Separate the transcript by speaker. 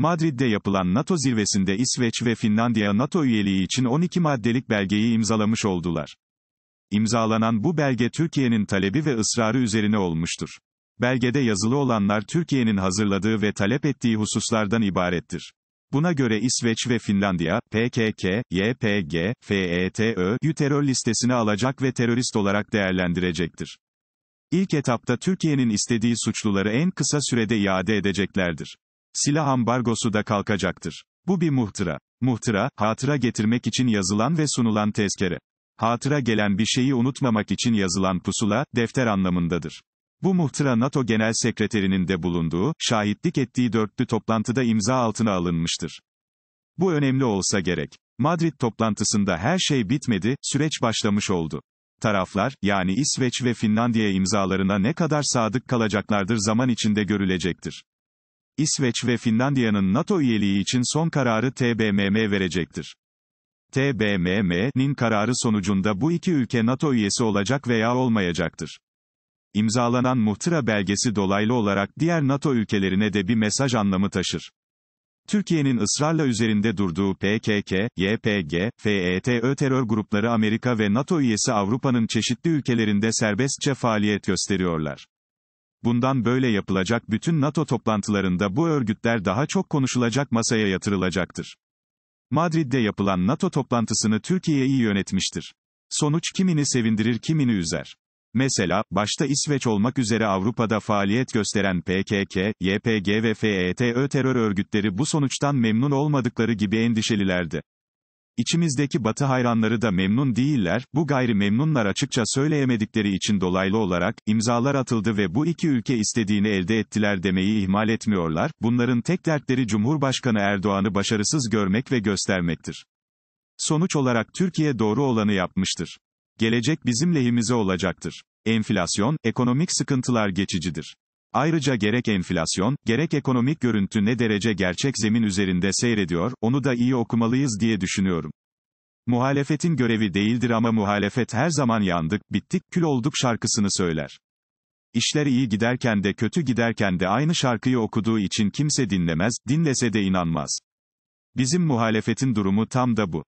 Speaker 1: Madrid'de yapılan NATO zirvesinde İsveç ve Finlandiya NATO üyeliği için 12 maddelik belgeyi imzalamış oldular. İmzalanan bu belge Türkiye'nin talebi ve ısrarı üzerine olmuştur. Belgede yazılı olanlar Türkiye'nin hazırladığı ve talep ettiği hususlardan ibarettir. Buna göre İsveç ve Finlandiya, PKK, YPG, FETÖ'yü terör listesine alacak ve terörist olarak değerlendirecektir. İlk etapta Türkiye'nin istediği suçluları en kısa sürede iade edeceklerdir. Silah ambargosu da kalkacaktır. Bu bir muhtıra. Muhtıra, hatıra getirmek için yazılan ve sunulan tezkere. Hatıra gelen bir şeyi unutmamak için yazılan pusula, defter anlamındadır. Bu muhtıra NATO Genel Sekreterinin de bulunduğu, şahitlik ettiği dörtlü toplantıda imza altına alınmıştır. Bu önemli olsa gerek. Madrid toplantısında her şey bitmedi, süreç başlamış oldu. Taraflar, yani İsveç ve Finlandiya imzalarına ne kadar sadık kalacaklardır zaman içinde görülecektir. İsveç ve Finlandiya'nın NATO üyeliği için son kararı TBMM verecektir. TBMM'nin kararı sonucunda bu iki ülke NATO üyesi olacak veya olmayacaktır. İmzalanan muhtıra belgesi dolaylı olarak diğer NATO ülkelerine de bir mesaj anlamı taşır. Türkiye'nin ısrarla üzerinde durduğu PKK, YPG, FETÖ terör grupları Amerika ve NATO üyesi Avrupa'nın çeşitli ülkelerinde serbestçe faaliyet gösteriyorlar. Bundan böyle yapılacak bütün NATO toplantılarında bu örgütler daha çok konuşulacak masaya yatırılacaktır. Madrid'de yapılan NATO toplantısını Türkiye iyi yönetmiştir. Sonuç kimini sevindirir kimini üzer. Mesela, başta İsveç olmak üzere Avrupa'da faaliyet gösteren PKK, YPG ve FETÖ terör örgütleri bu sonuçtan memnun olmadıkları gibi endişelilerdi. İçimizdeki batı hayranları da memnun değiller, bu gayri memnunlar açıkça söyleyemedikleri için dolaylı olarak, imzalar atıldı ve bu iki ülke istediğini elde ettiler demeyi ihmal etmiyorlar, bunların tek dertleri Cumhurbaşkanı Erdoğan'ı başarısız görmek ve göstermektir. Sonuç olarak Türkiye doğru olanı yapmıştır. Gelecek bizim lehimize olacaktır. Enflasyon, ekonomik sıkıntılar geçicidir. Ayrıca gerek enflasyon, gerek ekonomik görüntü ne derece gerçek zemin üzerinde seyrediyor, onu da iyi okumalıyız diye düşünüyorum. Muhalefetin görevi değildir ama muhalefet her zaman yandık, bittik, kül olduk şarkısını söyler. İşler iyi giderken de kötü giderken de aynı şarkıyı okuduğu için kimse dinlemez, dinlese de inanmaz. Bizim muhalefetin durumu tam da bu.